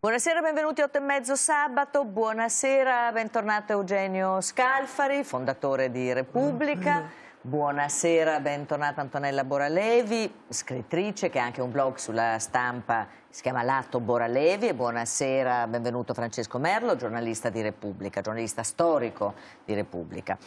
Buonasera, benvenuti a 8 e mezzo sabato, buonasera, bentornato Eugenio Scalfari, fondatore di Repubblica. Buonasera, bentornata Antonella Boralevi, scrittrice che ha anche un blog sulla stampa, si chiama Lato Boralevi e buonasera, benvenuto Francesco Merlo, giornalista di Repubblica, giornalista storico di Repubblica.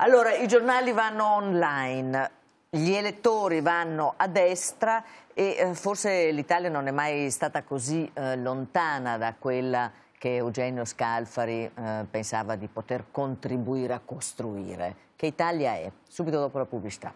Allora, i giornali vanno online, gli elettori vanno a destra e eh, forse l'Italia non è mai stata così eh, lontana da quella che Eugenio Scalfari eh, pensava di poter contribuire a costruire. Che Italia è? Subito dopo la pubblicità.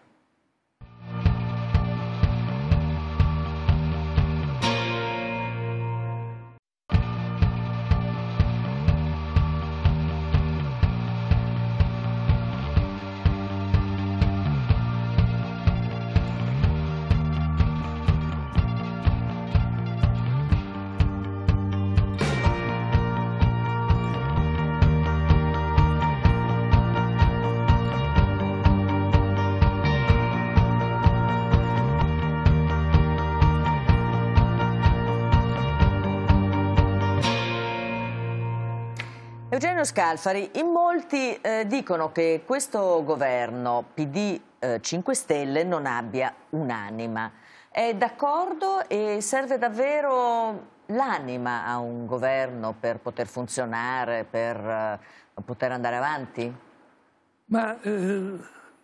Eugenio Scalfari, in molti eh, dicono che questo governo PD eh, 5 Stelle non abbia un'anima. È d'accordo e serve davvero l'anima a un governo per poter funzionare, per eh, poter andare avanti? Ma eh,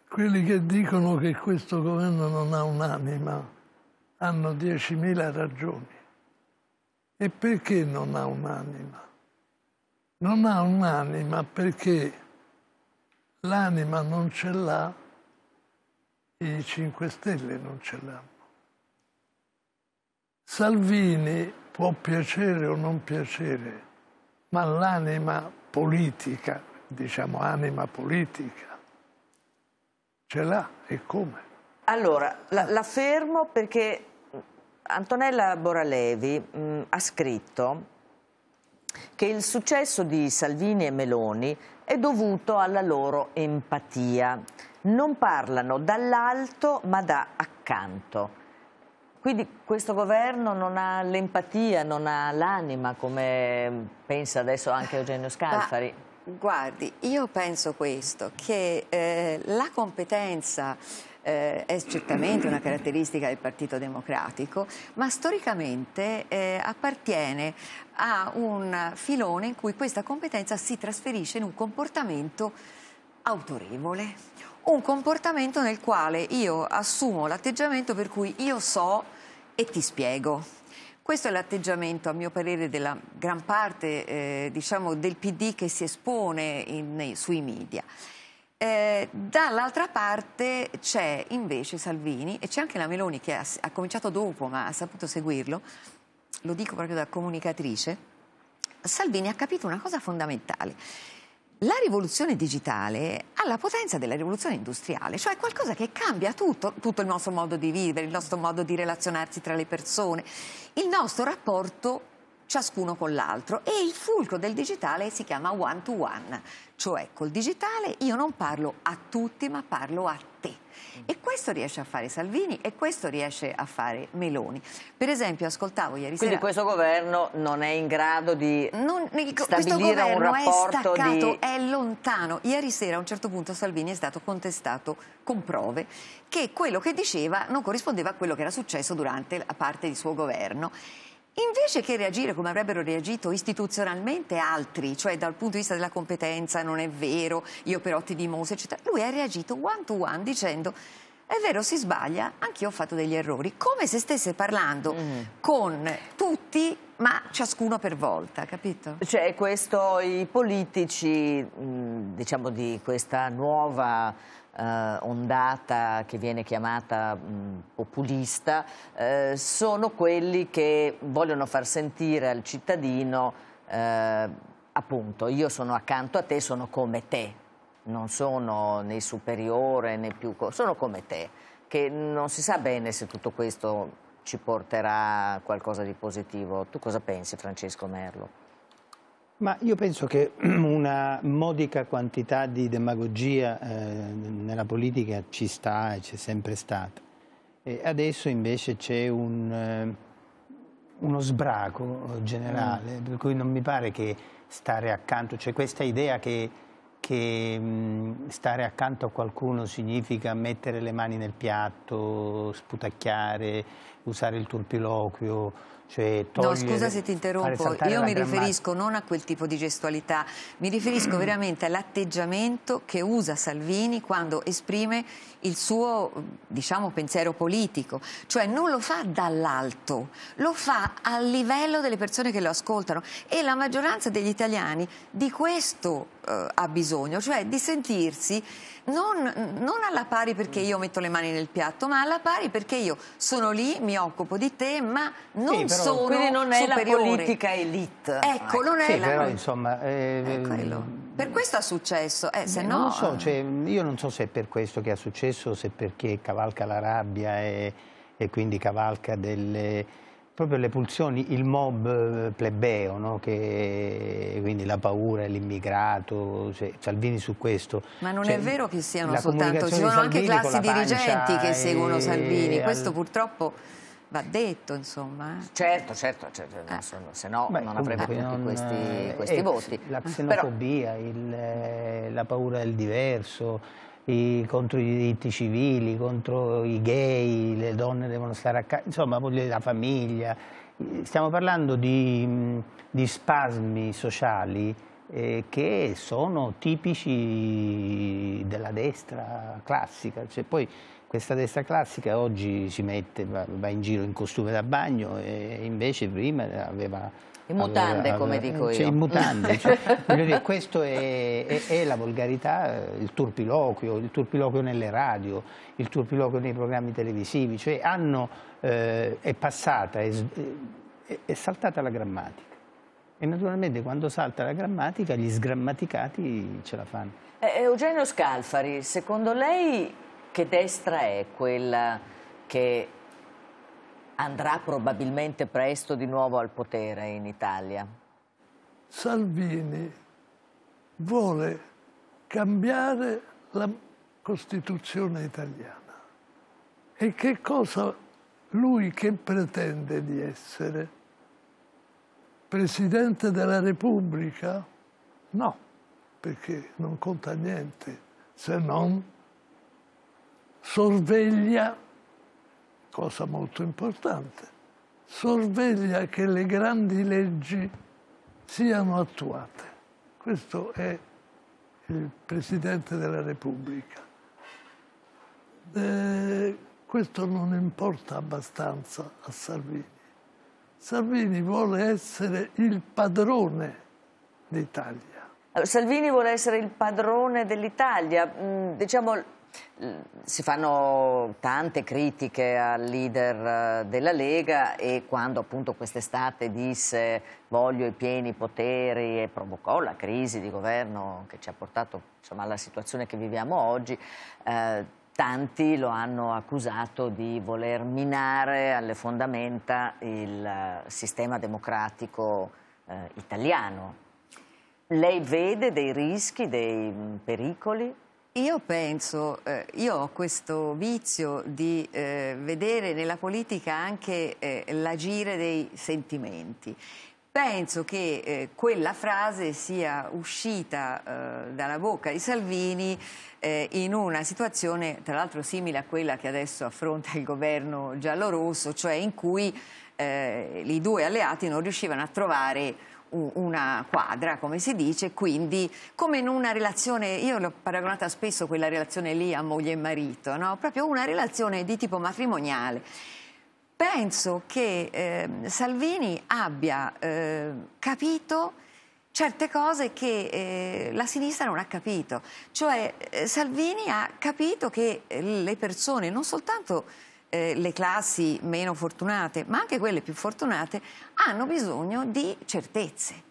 quelli che dicono che questo governo non ha un'anima hanno 10.000 ragioni. E perché non ha un'anima? non ha un'anima perché l'anima non ce l'ha, i 5 Stelle non ce l'hanno. Salvini può piacere o non piacere, ma l'anima politica, diciamo anima politica, ce l'ha e come? Allora, la, la fermo perché Antonella Boralevi mh, ha scritto che il successo di Salvini e Meloni è dovuto alla loro empatia. Non parlano dall'alto ma da accanto. Quindi questo governo non ha l'empatia, non ha l'anima come pensa adesso anche Eugenio Scalfari. Ma, guardi, io penso questo, che eh, la competenza eh, è certamente una caratteristica del Partito Democratico, ma storicamente eh, appartiene a un filone in cui questa competenza si trasferisce in un comportamento autorevole, un comportamento nel quale io assumo l'atteggiamento per cui io so e ti spiego. Questo è l'atteggiamento, a mio parere, della gran parte eh, diciamo, del PD che si espone in, sui media. Eh, dall'altra parte c'è invece Salvini e c'è anche la Meloni che ha, ha, cominciato dopo ma ha saputo seguirlo, lo dico proprio da comunicatrice, Salvini ha capito una cosa fondamentale. La rivoluzione digitale ha la potenza della rivoluzione industriale, cioè qualcosa che cambia tutto, tutto il nostro modo di vivere, il nostro modo di relazionarsi tra le persone, il nostro rapporto ciascuno con l'altro e il fulcro del digitale si chiama one to one, cioè col digitale io non parlo a tutti ma parlo a te. E questo riesce a fare Salvini e questo riesce a fare Meloni. Per esempio, ascoltavo ieri Quindi sera... Quindi questo governo non è in grado di non, stabilire un rapporto è staccato, di... è lontano. Ieri sera a un certo punto Salvini è stato contestato con prove che quello che diceva non corrispondeva a quello che era successo durante la parte di suo governo. Invece che reagire come avrebbero reagito istituzionalmente altri, cioè dal punto di vista della competenza, non è vero, io però ti dimostro, eccetera, lui ha reagito one to one dicendo è vero, si sbaglia, anch'io ho fatto degli errori, come se stesse parlando mm. con tutti, ma ciascuno per volta, capito? Cioè, questo, i politici, mm, diciamo, di questa nuova eh, ondata che viene chiamata mh, populista, eh, sono quelli che vogliono far sentire al cittadino eh, appunto io sono accanto a te, sono come te, non sono né superiore né più, sono come te, che non si sa bene se tutto questo ci porterà a qualcosa di positivo. Tu cosa pensi Francesco Merlo? Ma io penso che una modica quantità di demagogia eh, nella politica ci sta e c'è sempre stata. E adesso invece c'è un, eh, uno sbraco generale, mm. per cui non mi pare che stare accanto, c'è cioè questa idea che, che mh, stare accanto a qualcuno significa mettere le mani nel piatto, sputacchiare, usare il turpiloquio, cioè togliere, no, scusa se ti interrompo, io mi riferisco non a quel tipo di gestualità, mi riferisco mm. veramente all'atteggiamento che usa Salvini quando esprime il suo, diciamo, pensiero politico. Cioè non lo fa dall'alto, lo fa a livello delle persone che lo ascoltano e la maggioranza degli italiani di questo eh, ha bisogno, cioè di sentirsi non, non, alla pari perché io metto le mani nel piatto, ma alla pari perché io sono lì, mi occupo di te, ma non sì, però, sono Quindi non è superiore. la politica elite. Ecco, ecco non sì, è però, insomma... Eh, è per questo ha successo, eh, se no... Non so, cioè, io non so se è per questo che ha successo, se perché cavalca la rabbia e, e quindi cavalca delle proprio le pulsioni, il mob eh, plebeo, no? che, quindi la paura, l'immigrato, cioè, Salvini su questo. Ma non cioè, è vero che siano soltanto, ci sono anche classi dirigenti che seguono e... Salvini, questo al... purtroppo va detto insomma eh. certo certo, certo eh. se no Beh, non avrebbe tutti non... questi, eh, questi eh, voti la xenofobia Però... il, la paura del diverso i, contro i diritti civili, contro i gay, le donne devono stare a casa, insomma la famiglia. Stiamo parlando di, di spasmi sociali eh, che sono tipici della destra classica. Cioè, poi questa destra classica oggi si mette, va, va in giro in costume da bagno e invece prima aveva in mutande, allora, come dico cioè, io. In mutande. Cioè, questo è, è, è, la volgarità, eh, il turpiloquio, il turpiloquio nelle radio, il turpiloquio nei programmi televisivi. Cioè hanno, eh, è passata, è, è saltata la grammatica. E naturalmente quando salta la grammatica, gli sgrammaticati ce la fanno. Eh, eh Eugenio Scalfari, secondo lei che destra è quella che andrà probabilmente presto di nuovo al potere in Italia? Salvini vuole cambiare la Costituzione italiana. E che cosa lui che pretende di essere? Presidente della Repubblica? No, perché non conta niente se non sorveglia cosa molto importante, sorveglia che le grandi leggi siano attuate. Questo è il Presidente della Repubblica. Eh, questo non importa abbastanza a Salvini. Salvini vuole essere il padrone d'Italia. Salvini vuole essere il padrone dell'Italia. Mm, diciamo, Mm, si fanno tante critiche al leader eh, della Lega e quando appunto quest'estate disse voglio i pieni poteri e provocò la crisi di governo che ci ha portato insomma, alla situazione che viviamo oggi, eh, tanti lo hanno accusato di voler minare alle fondamenta il eh, sistema democratico eh, italiano. Lei vede dei rischi, dei mm, pericoli? Io penso, eh, io ho questo vizio di eh, vedere nella politica anche eh, l'agire dei sentimenti. Penso che eh, quella frase sia uscita eh, dalla bocca di Salvini eh, in una situazione tra l'altro simile a quella che adesso affronta il governo giallorosso, cioè in cui i due alleati non riuscivano a trovare una quadra, come si dice, quindi come in una relazione, io l'ho paragonata spesso quella relazione lì a moglie e marito, no? proprio una relazione di tipo matrimoniale. Penso che eh, Salvini abbia eh, capito certe cose che eh, la sinistra non ha capito, cioè eh, Salvini ha capito che eh, le persone non soltanto eh, le classi meno fortunate, ma anche quelle più fortunate, hanno bisogno di certezze.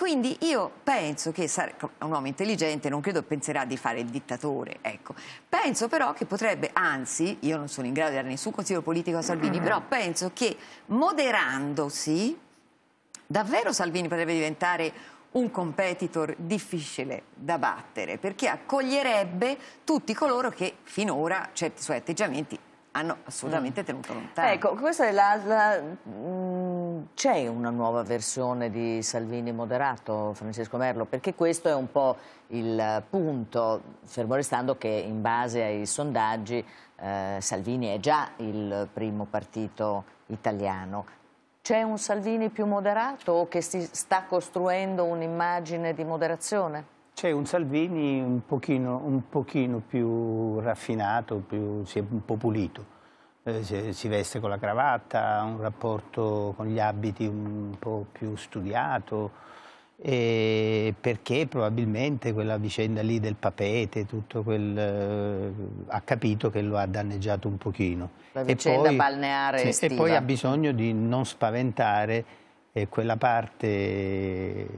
Quindi io penso che un uomo intelligente non credo penserà di fare il dittatore, ecco. Penso però che potrebbe, anzi, io non sono in grado di dare nessun consiglio politico a Salvini, mm -hmm. però penso che moderandosi, davvero Salvini potrebbe diventare un competitor difficile da battere, perché accoglierebbe tutti coloro che finora certi suoi atteggiamenti hanno assolutamente mm. tenuto lontano. Ecco, questa è la... la mm, c'è una nuova versione di Salvini moderato, Francesco Merlo, perché questo è un po' il punto, fermo restando che in base ai sondaggi eh, Salvini è già il primo partito italiano. C'è un Salvini più moderato o che si sta costruendo un'immagine di moderazione? C'è un Salvini un pochino, un pochino, più raffinato, più, si è un po' pulito, eh, si, si, veste con la cravatta, ha un rapporto con gli abiti un po' più studiato, eh, perché probabilmente quella vicenda lì del papete, tutto quel, eh, ha capito che lo ha danneggiato un pochino. La vicenda e poi, balneare sì, E poi ha bisogno di non spaventare eh, quella parte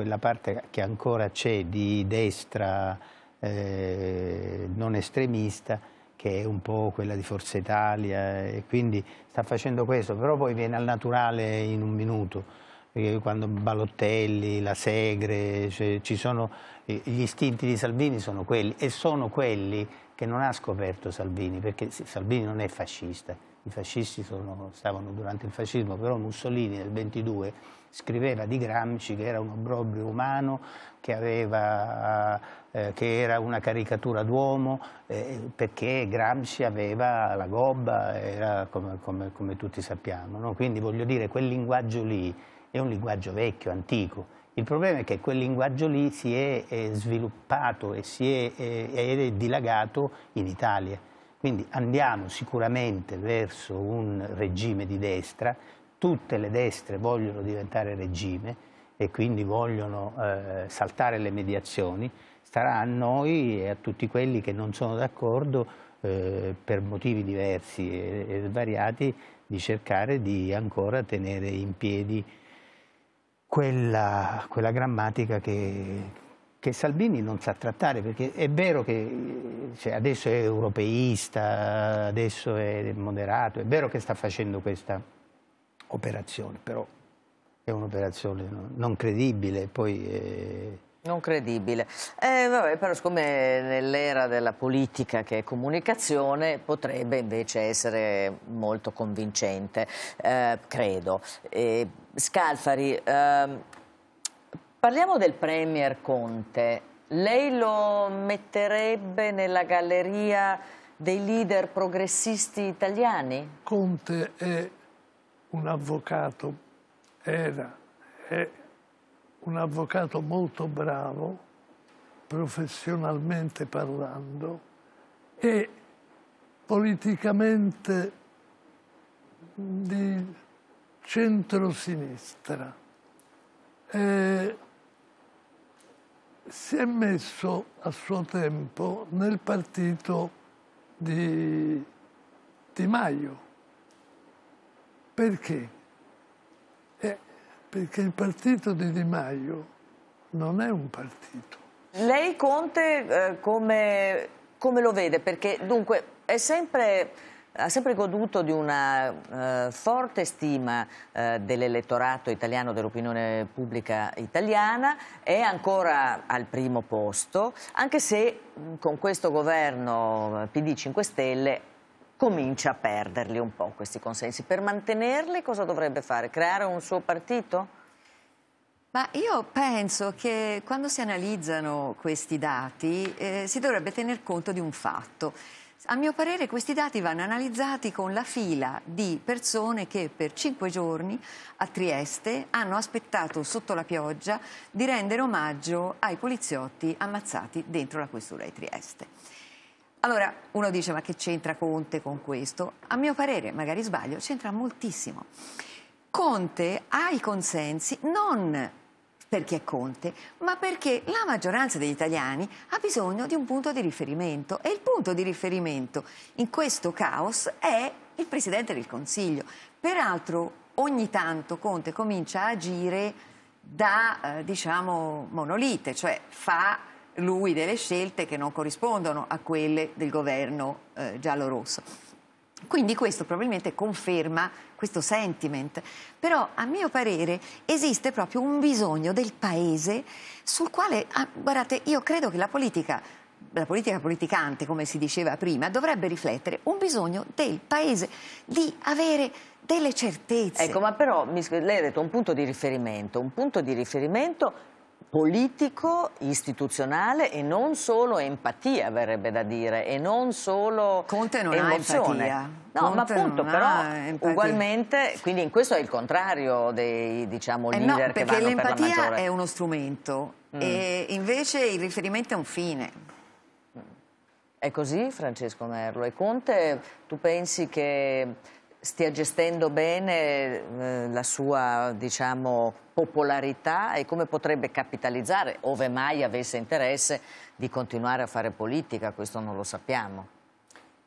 quella parte che ancora c'è di destra eh, non estremista che è un po' quella di Forza Italia eh, e quindi sta facendo questo, però poi viene al naturale in un minuto, eh, quando Balottelli, la Segre, cioè, sono, eh, gli istinti di Salvini sono quelli e sono quelli che non ha scoperto Salvini, perché Salvini non è fascista, i fascisti sono, stavano durante il fascismo, però Mussolini nel 22 scriveva di Gramsci che era un obbrobrio umano, che, aveva, eh, che era una caricatura d'uomo, eh, perché Gramsci aveva la gobba, era come, come, come tutti sappiamo. No? Quindi voglio dire, quel linguaggio lì è un linguaggio vecchio, antico. Il problema è che quel linguaggio lì si è, è sviluppato e si è, è, è dilagato in Italia. Quindi andiamo sicuramente verso un regime di destra, tutte le destre vogliono diventare regime e quindi vogliono eh, saltare le mediazioni, starà a noi e a tutti quelli che non sono d'accordo eh, per motivi diversi e, e, variati di cercare di ancora tenere in piedi quella, quella grammatica che, che Salvini non sa trattare, perché è vero che cioè, adesso è europeista, adesso è moderato, è vero che sta facendo questa operazione, però è un'operazione non credibile, poi... Eh... Non credibile. Eh, vabbè, però siccome nell'era della politica che è comunicazione potrebbe invece essere molto convincente, eh, credo. Eh, Scalfari, ehm, parliamo del Premier Conte. Lei lo metterebbe nella galleria dei leader progressisti italiani? Conte è un avvocato era un avvocato molto bravo, professionalmente parlando, e politicamente di centrosinistra. E si è messo a suo tempo nel partito di, di Maio, perché? Eh, perché il partito di Di Maio non è un partito. Lei Conte eh, come, come, lo vede? Perché dunque sempre, ha sempre goduto di una eh, forte stima eh, dell'elettorato italiano, dell'opinione pubblica italiana, è ancora al primo posto, anche se con questo governo eh, PD 5 Stelle comincia a perderli un po' questi consensi. Per mantenerli cosa dovrebbe fare? Creare un suo partito? Ma io penso che quando si analizzano questi dati eh, si dovrebbe tener conto di un fatto. A mio parere questi dati vanno analizzati con la fila di persone che per cinque giorni a Trieste hanno aspettato sotto la pioggia di rendere omaggio ai poliziotti ammazzati dentro la questura di Trieste. Allora uno dice ma che c'entra Conte con questo? A mio parere, magari sbaglio, c'entra moltissimo. Conte ha i consensi non perché è Conte, ma perché la maggioranza degli italiani ha bisogno di un punto di riferimento e il punto di riferimento in questo caos è il Presidente del Consiglio. Peraltro ogni tanto Conte comincia a agire da eh, diciamo monolite, cioè fa lui delle scelte che non corrispondono a quelle del governo eh, giallo-rosso. Quindi questo probabilmente conferma questo sentiment, però a mio parere esiste proprio un bisogno del paese sul quale, ah, guardate, io credo che la politica, la politica politicante, come si diceva prima, dovrebbe riflettere un bisogno del paese di avere delle certezze. Ecco, ma però lei ha detto un punto di riferimento, un punto di riferimento politico, istituzionale e non solo empatia, verrebbe da dire, e non solo Conte non emozione. ha empatia. No, Conte ma appunto, però, empatia. ugualmente, quindi in questo è il contrario dei, diciamo, eh leader no, che vanno per la maggiore. perché l'empatia è uno strumento mm. e invece il riferimento è un fine. Mm. È così, Francesco Merlo? E Conte, tu pensi che stia gestendo bene eh, la sua diciamo, popolarità e come potrebbe capitalizzare, ove mai avesse interesse, di continuare a fare politica, questo non lo sappiamo.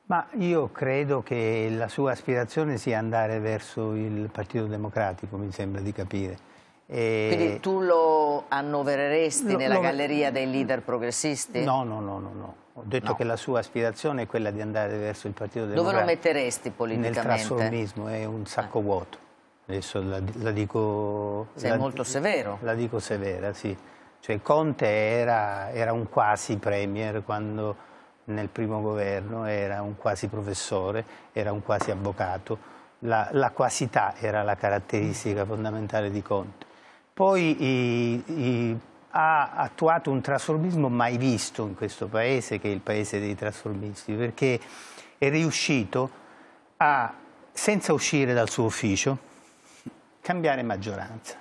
Ma io credo che la sua aspirazione sia andare verso il Partito Democratico, mi sembra di capire. E... Quindi tu lo annovereresti lo, nella lo... galleria dei leader progressisti? No, no, no, no. no. Ho detto no. che la sua aspirazione è quella di andare verso il Partito Democratico. Dove lo metteresti politicamente? Nel trasformismo, è un sacco eh. vuoto. Adesso la, la dico... Sei la, molto severo. La dico severa, sì. Cioè Conte era, era, un quasi premier quando nel primo governo era un quasi professore, era un quasi avvocato. La, la quasità era la caratteristica mm. fondamentale di Conte. Poi i, i ha attuato un trasformismo mai visto in questo paese, che è il paese dei trasformisti, perché è riuscito a, senza uscire dal suo ufficio, cambiare maggioranza.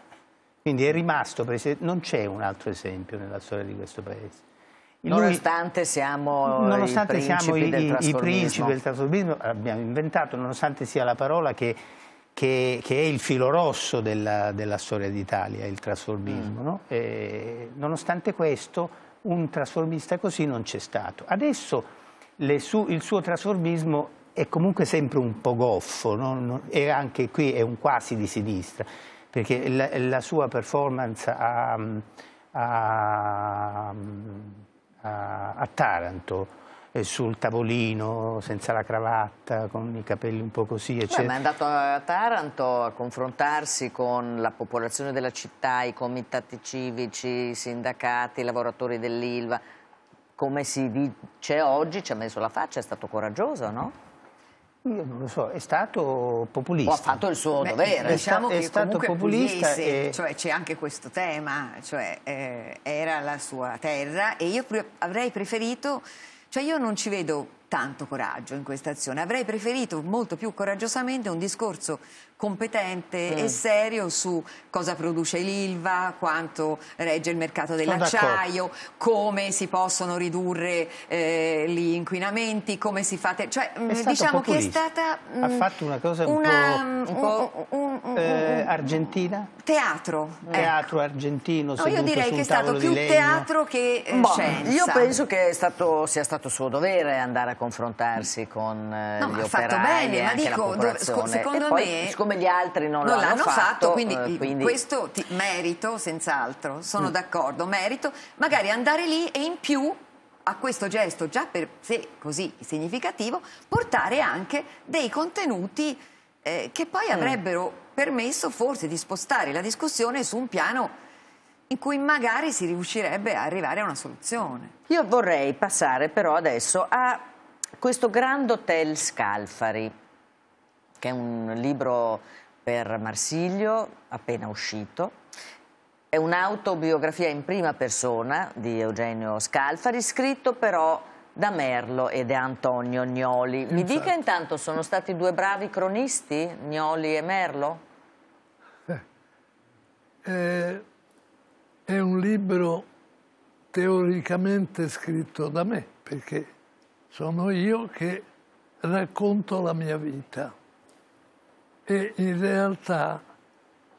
Quindi è rimasto, presidente, non c'è un altro esempio nella storia di questo paese. Lui, nonostante siamo, nonostante i, principi siamo i, i principi del trasformismo, abbiamo inventato, nonostante sia la parola che che, che, è il filo rosso della, della storia d'Italia, il trasformismo. Mm. No? nonostante questo, un trasformista così non c'è stato. Adesso su, il suo trasformismo è comunque sempre un po' goffo, no? non, e anche qui è un quasi di sinistra, perché la, la sua performance a, a, a, a Taranto sul tavolino, senza la cravatta, con i capelli un po' così. Eccetera. Beh, ma è andato a Taranto a confrontarsi con la popolazione della città, i comitati civici, i sindacati, i lavoratori dell'Ilva. Come si dice oggi, ci ha messo la faccia, è stato coraggioso, no? Io non lo so, è stato populista. O ha fatto il suo Beh, dovere. Diciamo è, che è stato populista. Pugliese, e... Cioè c'è anche questo tema, cioè eh, era la sua terra e io pre avrei preferito cioè io non ci vedo tanto coraggio in questa azione. Avrei preferito molto più coraggiosamente un discorso competente mm. e serio su cosa produce l'ILVA, quanto regge il mercato dell'acciaio, come si possono ridurre eh, gli inquinamenti, come si fa... Cioè, è mm, diciamo che è stata... Mh, ha mm, fatto una cosa un una, po', mm, un eh, argentina? Teatro. Ecco. Teatro ecco. argentino no, Io direi che è stato più legno. teatro che eh, boh, Io penso che stato, sia stato suo dovere andare a confrontarsi mm. con eh, no, gli operai bene, ma dico, secondo poi, me siccome gli altri non, non l'hanno fatto, fatto quindi, eh, quindi, questo ti, merito senz'altro sono mm. d'accordo merito magari andare lì e in più a questo gesto già per sé così significativo portare anche dei contenuti eh, che poi mm. avrebbero permesso forse di spostare la discussione su un piano in cui magari si riuscirebbe a arrivare a una soluzione. Io vorrei passare però adesso a questo Grand Hotel Scalfari, che è un libro per Marsiglio, appena uscito, è un'autobiografia in prima persona di Eugenio Scalfari, scritto però da Merlo e da Antonio Gnoli. Mi Infatti. dica intanto, sono stati due bravi cronisti, Gnoli e Merlo? Eh, eh è un libro teoricamente scritto da me, perché sono io che racconto la mia vita e in realtà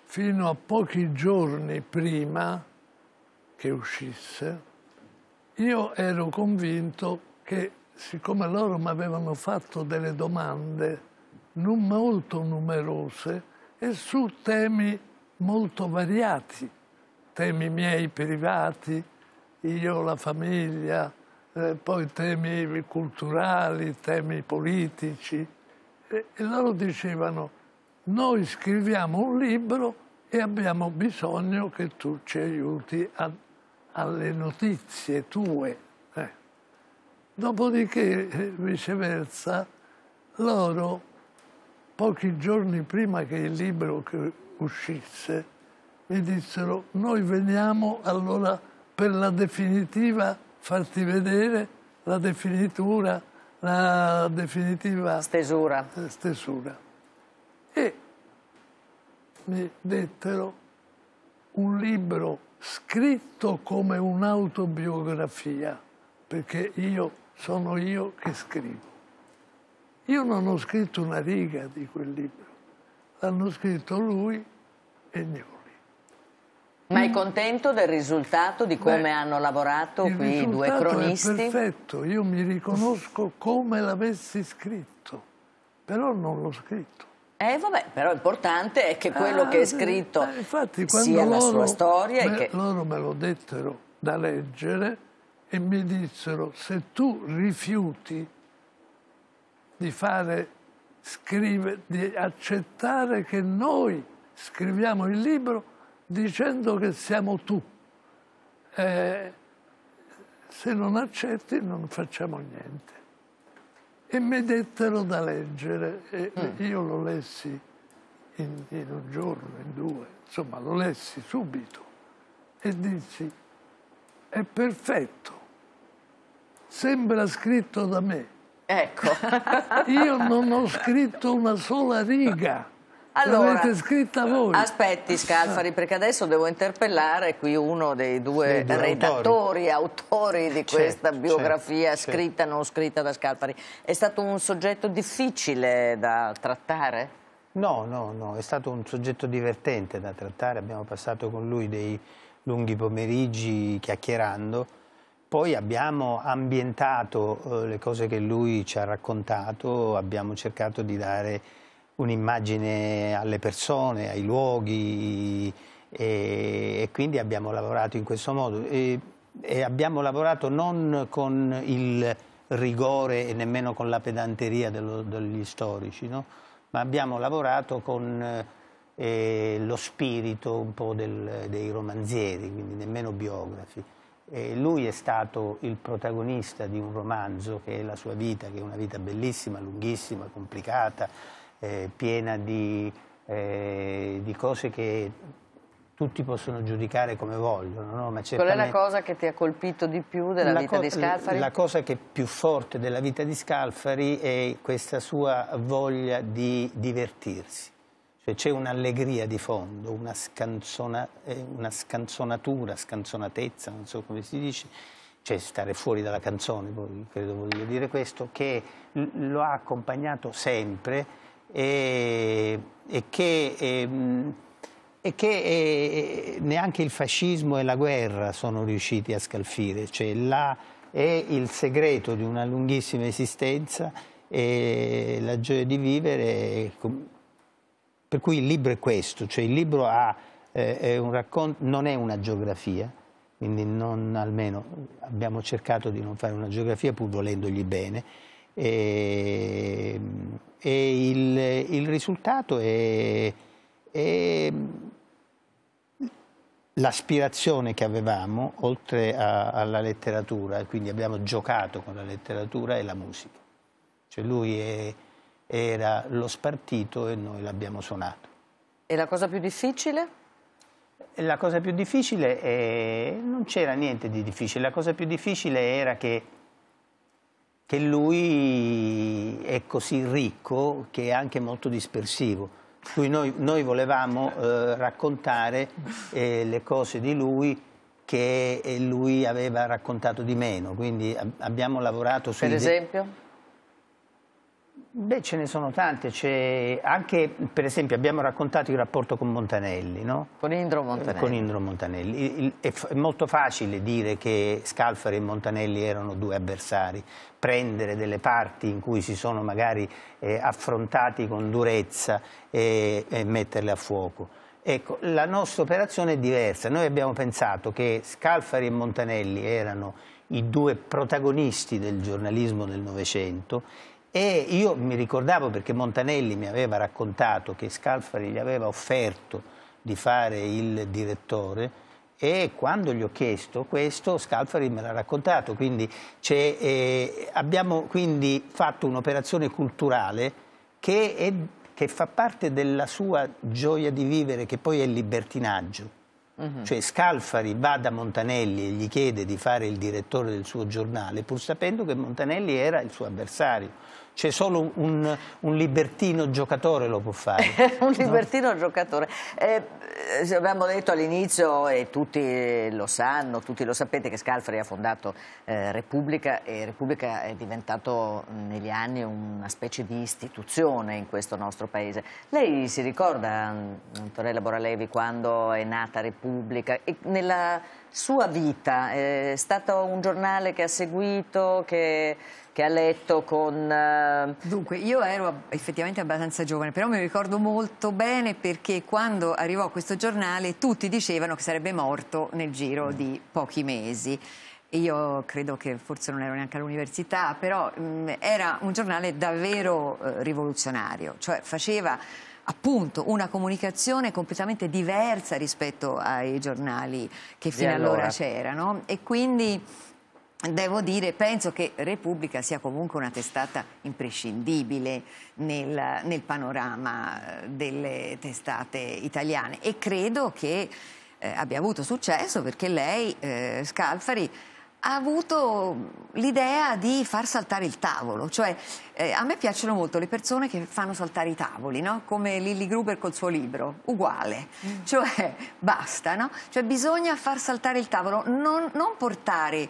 fino a pochi giorni prima che uscisse io ero convinto che siccome loro mi avevano fatto delle domande non molto numerose e su temi molto variati, temi miei privati, io la famiglia, eh, poi temi culturali, temi politici. E, e loro dicevano, noi scriviamo un libro e abbiamo bisogno che tu ci aiuti a, alle notizie tue. Eh. Dopodiché, eh, viceversa, loro, pochi giorni prima che il libro che uscisse, mi dissero, noi veniamo allora per la definitiva farti vedere la definitura, la definitiva stesura. Eh, stesura. E mi dettero un libro scritto come un'autobiografia, perché io sono io che scrivo. Io non ho scritto una riga di quel libro, l'hanno scritto lui e Gnocchi. Ma è mm. contento del risultato, di come Beh, hanno lavorato qui i due cronisti? È perfetto, io mi riconosco come l'avessi scritto, però non l'ho scritto. Eh vabbè, però l'importante è che quello ah, che è ah, scritto eh, infatti, sia loro, la sua storia. Me, che... Loro me lo dettero da leggere e mi dissero se tu rifiuti di fare, scrivere, di accettare che noi scriviamo il libro, dicendo che siamo tu. Eh, se non accetti non facciamo niente. E mi dettero da leggere, e mm. io lo lessi in, in, un giorno, in due, insomma lo lessi subito e dissi, è perfetto, sembra scritto da me. Ecco. io non ho scritto una sola riga. Allora, L'avete scritta voi. Aspetti Scalfari, perché adesso devo interpellare qui uno dei due, due redattori, autori, autori di questa biografia scritta, o non scritta da Scalfari. È stato un soggetto difficile da trattare? No, no, no, è stato un soggetto divertente da trattare, abbiamo passato con lui dei lunghi pomeriggi chiacchierando, poi abbiamo ambientato eh, le cose che lui ci ha raccontato, abbiamo cercato di dare un'immagine alle persone, ai luoghi e, e, quindi abbiamo lavorato in questo modo e, e abbiamo lavorato non con il rigore e nemmeno con la pedanteria dello, degli storici, no? ma abbiamo lavorato con eh, lo spirito un po' del, dei romanzieri, quindi nemmeno biografi. E lui è stato il protagonista di un romanzo che è la sua vita, che è una vita bellissima, lunghissima, complicata, eh, piena di, eh, di, cose che tutti possono giudicare come vogliono. No? Ma Qual è la cosa che ti ha colpito di più della vita di Scalfari? La cosa che è più forte della vita di Scalfari è questa sua voglia di divertirsi. Cioè c'è un'allegria di fondo, una, scanzona, eh, una scanzonatura, scanzonatezza, non so come si dice, cioè stare fuori dalla canzone, credo voglia dire questo, che lo ha accompagnato sempre e, ehm, e che, e, e che neanche il fascismo e la guerra sono riusciti a scalfire, cioè là è il segreto di una lunghissima esistenza e la gioia di vivere, per cui il libro è questo, cioè il libro ha, eh, è racconto, non è una geografia, quindi non, almeno abbiamo cercato di non fare una geografia pur volendogli bene, e, ehm, e il, il risultato è, è l'aspirazione che avevamo oltre a, alla letteratura, quindi abbiamo giocato con la letteratura e la musica. Cioè lui è, era lo spartito e noi l'abbiamo suonato. E la cosa più difficile? La cosa più difficile è... non c'era niente di difficile, la cosa più difficile era che che lui è così ricco che è anche molto dispersivo. Noi, noi, volevamo eh, raccontare eh, le cose di lui che eh, lui aveva raccontato di meno, quindi abbiamo lavorato su... Per esempio? Beh, ce ne sono tante, anche per esempio abbiamo raccontato il rapporto con Montanelli, no? Con Indro Montanelli. Con Indro Montanelli. è molto facile dire che Scalfari e Montanelli erano due avversari, prendere delle parti in cui si sono magari eh, affrontati con durezza e, e metterle a fuoco. Ecco, la nostra operazione è diversa, noi abbiamo pensato che Scalfari e Montanelli erano i due protagonisti del giornalismo del Novecento e io mi ricordavo perché Montanelli mi aveva raccontato che Scalfari gli aveva offerto di fare il direttore e quando gli ho chiesto questo Scalfari me l'ha raccontato, quindi eh, abbiamo quindi fatto un'operazione culturale che, è, che, fa parte della sua gioia di vivere che poi è il libertinaggio. Mm -hmm. Cioè Scalfari va da Montanelli e gli chiede di fare il direttore del suo giornale pur sapendo che Montanelli era il suo avversario cioè solo un, un libertino giocatore lo può fare. un libertino no? giocatore. Eh, eh abbiamo detto all'inizio, e tutti lo sanno, tutti lo sapete, che Scalfari ha fondato eh, Repubblica e Repubblica è diventato negli anni una specie di istituzione in questo nostro paese. Lei si ricorda, Antonella Boralevi, quando è nata Repubblica? E nella sua vita eh, è stato un giornale che ha seguito, che che ha letto con... Eh, Dunque, io ero effettivamente abbastanza giovane, però mi ricordo molto bene perché quando arrivò questo giornale tutti dicevano che sarebbe morto nel giro di pochi mesi. Io credo che forse non ero neanche all'università, però mh, mm, era un giornale davvero eh, rivoluzionario, cioè faceva appunto una comunicazione completamente diversa rispetto ai giornali che fino allora, allora c'erano e quindi Devo dire, penso che Repubblica sia comunque una testata imprescindibile nel, nel panorama eh, delle testate italiane e credo che eh, abbia avuto successo perché lei, eh, Scalfari, ha avuto l'idea di far saltare il tavolo, cioè eh, a me piacciono molto le persone che fanno saltare i tavoli, no? come Lilly Gruber col suo libro, uguale, mm. cioè basta, no? cioè, bisogna far saltare il tavolo, non, non portare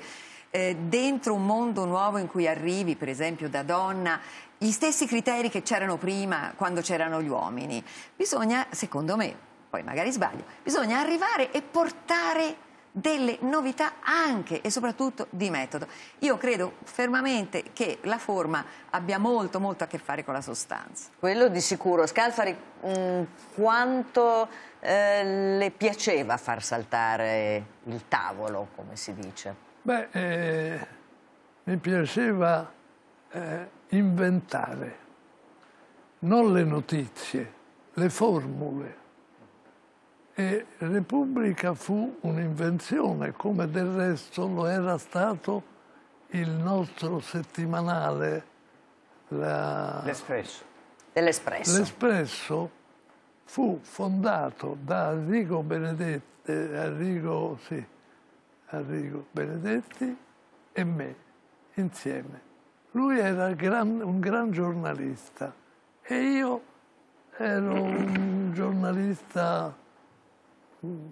eh, dentro un mondo nuovo in cui arrivi, per esempio da donna, gli stessi criteri che c'erano prima quando c'erano gli uomini. Bisogna, secondo me, poi magari sbaglio, bisogna arrivare e portare delle novità anche e soprattutto di metodo. Io credo fermamente che la forma abbia molto molto a che fare con la sostanza. Quello di sicuro. Scalfari, mh, mm, quanto eh, le piaceva far saltare il tavolo, come si dice? Beh, eh, mi piaceva eh, inventare, non le notizie, le formule. E Repubblica fu un'invenzione, come del resto lo era stato il nostro settimanale. L'Espresso. La... L'Espresso fu fondato da Arrigo Benedetti, eh, Arrigo, sì, Arrigo Benedetti e me, insieme. Lui era gran, un gran giornalista e io ero un giornalista mm,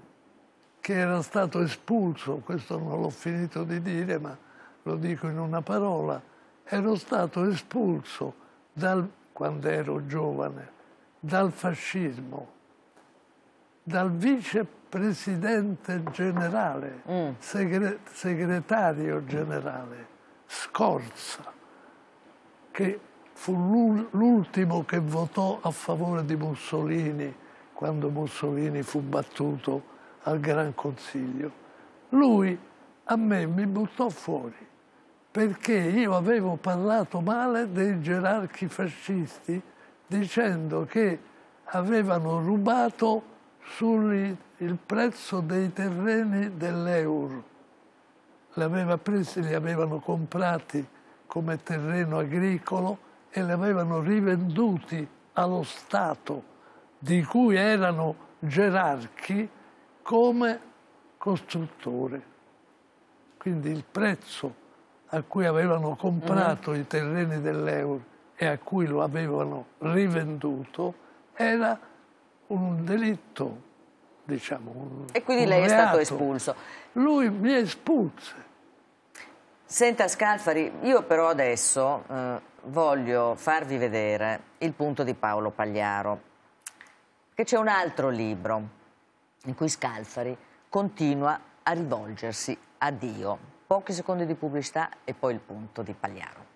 che era stato espulso, questo non l'ho finito di dire, ma lo dico in una parola, ero stato espulso dal, quando ero giovane dal fascismo dal vicepresidente generale, mm. segre segretario generale, Scorza, che fu l'ultimo che votò a favore di Mussolini quando Mussolini fu battuto al Gran Consiglio. Lui a me mi buttò fuori perché io avevo parlato male dei gerarchi fascisti dicendo che avevano rubato sul prezzo dei terreni dell'euro. Li, aveva presi, li avevano comprati come terreno agricolo e li avevano rivenduti allo Stato, di cui erano gerarchi come costruttore. Quindi il prezzo a cui avevano comprato mm. i terreni dell'euro e a cui lo avevano rivenduto era un delitto, diciamo. Un, e quindi lei reato. è stato espulso. Lui mi espulse. Senta Scalfari, io però adesso eh, voglio farvi vedere il punto di Paolo Pagliaro, che c'è un altro libro in cui Scalfari continua a rivolgersi a Dio. Pochi secondi di pubblicità e poi il punto di Pagliaro.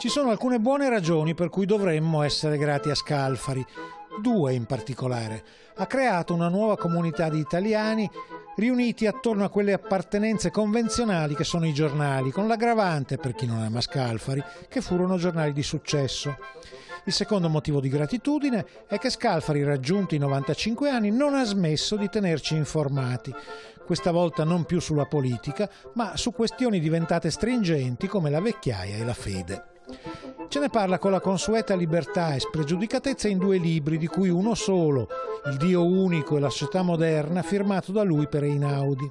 Ci sono alcune buone ragioni per cui dovremmo essere grati a Scalfari, due in particolare. Ha creato una nuova comunità di italiani riuniti attorno a quelle appartenenze convenzionali che sono i giornali, con l'aggravante, per chi non ama Scalfari, che furono giornali di successo. Il secondo motivo di gratitudine è che Scalfari, raggiunti i 95 anni, non ha smesso di tenerci informati, questa volta non più sulla politica, ma su questioni diventate stringenti come la vecchiaia e la fede. Ce ne parla con la consueta libertà e spregiudicatezza in due libri, di cui uno solo, Il Dio unico e la società moderna, firmato da lui per Einaudi.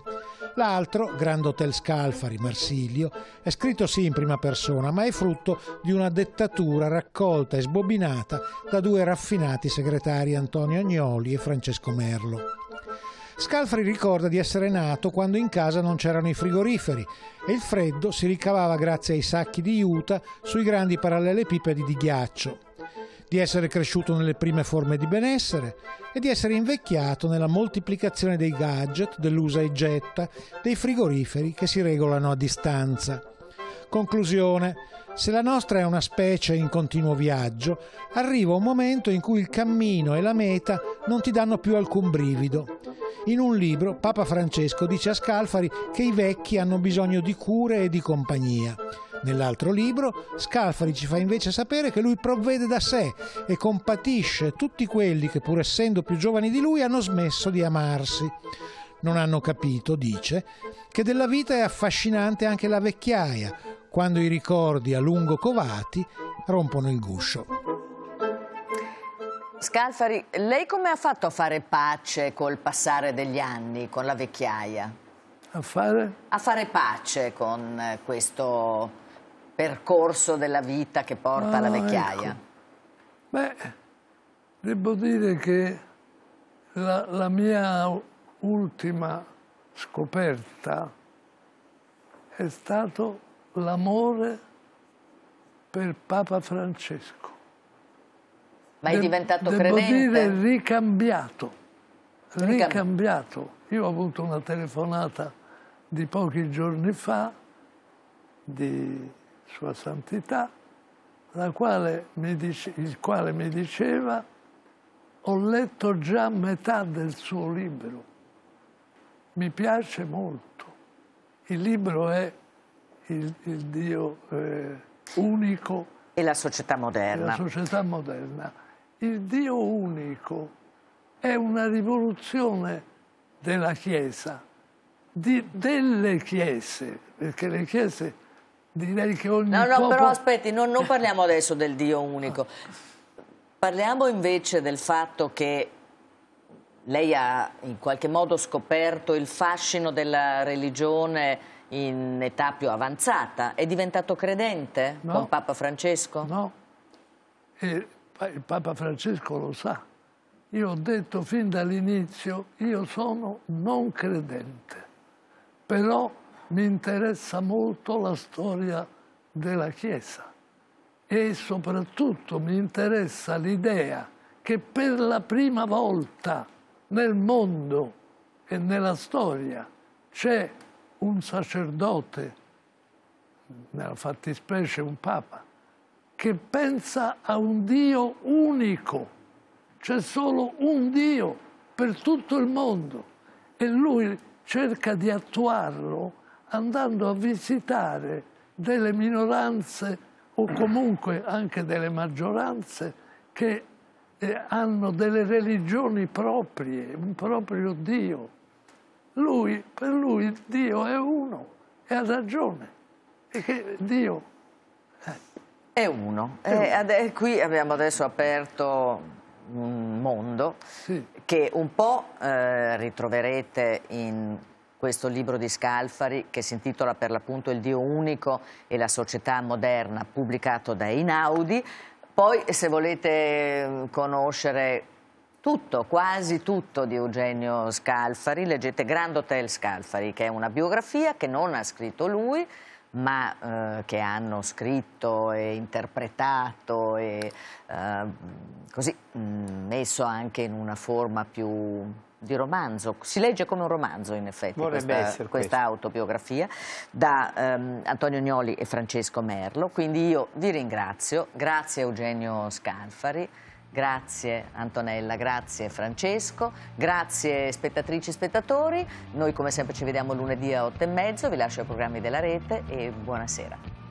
L'altro, Grand Hotel Scalfari, Marsilio, è scritto sì in prima persona, ma è frutto di una dettatura raccolta e sbobinata da due raffinati segretari Antonio Agnoli e Francesco Merlo. Scalfari ricorda di essere nato quando in casa non c'erano i frigoriferi e il freddo si ricavava grazie ai sacchi di juta sui grandi parallelepipedi di ghiaccio di essere cresciuto nelle prime forme di benessere e di essere invecchiato nella moltiplicazione dei gadget, dell'usa e getta, dei frigoriferi che si regolano a distanza. Conclusione. Se la nostra è una specie in continuo viaggio, arriva un momento in cui il cammino e la meta non ti danno più alcun brivido. In un libro Papa Francesco dice a Scalfari che i vecchi hanno bisogno di cure e di compagnia. Nell'altro libro, Scalfari ci fa invece sapere che lui provvede da sé e compatisce tutti quelli che, pur essendo più giovani di lui, hanno smesso di amarsi. Non hanno capito, dice, che della vita è affascinante anche la vecchiaia, quando i ricordi a lungo covati rompono il guscio. Scalfari, lei come ha fatto a fare pace col passare degli anni, con la vecchiaia? A fare? A fare pace con questo percorso della vita che porta Ma alla ah, vecchiaia? Ecco. Beh, devo dire che la, la mia ultima scoperta è stato l'amore per Papa Francesco. Ma è diventato De credente? Devo dire ricambiato, ricambiato. Io ho avuto una telefonata di pochi giorni fa di sua santità, quale dice, il quale mi diceva ho letto già metà del suo libro, mi piace molto. Il libro è il, il Dio eh, unico. E la società moderna. La società moderna. Il Dio unico è una rivoluzione della Chiesa, di, delle Chiese, perché le Chiese direi che ogni No, no, popolo... però aspetti, non, non parliamo adesso del Dio unico. Parliamo invece del fatto che lei ha in qualche modo scoperto il fascino della religione in età più avanzata. È diventato credente no, con Papa Francesco? No, e il Papa Francesco lo sa. Io ho detto fin dall'inizio, io sono non credente, però mi interessa molto la storia della Chiesa e soprattutto mi interessa l'idea che per la prima volta nel mondo e nella storia c'è un sacerdote, nella fattispecie un papa, che pensa a un Dio unico. C'è solo un Dio per tutto il mondo e lui cerca di attuarlo andando a visitare delle minoranze o comunque anche delle maggioranze che eh, hanno delle religioni proprie, un proprio Dio. Lui, per lui Dio è uno e ha ragione. E che Dio è uno. È eh, uno. E eh, qui abbiamo adesso aperto un mondo sì. che un po' eh, ritroverete in questo libro di Scalfari che si intitola per l'appunto Il Dio unico e la società moderna, pubblicato da Inaudi. Poi se volete mm, conoscere tutto, quasi tutto di Eugenio Scalfari, leggete Grand Hotel Scalfari, che è una biografia che non ha scritto lui, ma eh, che hanno scritto e interpretato e eh, così mh, mm, messo anche in una forma più di romanzo, si legge come un romanzo in effetti questa, questa, autobiografia da ehm, Antonio Gnoli e Francesco Merlo, quindi io vi ringrazio, grazie Eugenio Scalfari, grazie Antonella, grazie Francesco, grazie spettatrici e spettatori, noi come sempre ci vediamo lunedì a 8 e mezzo, vi lascio ai programmi della rete e buonasera.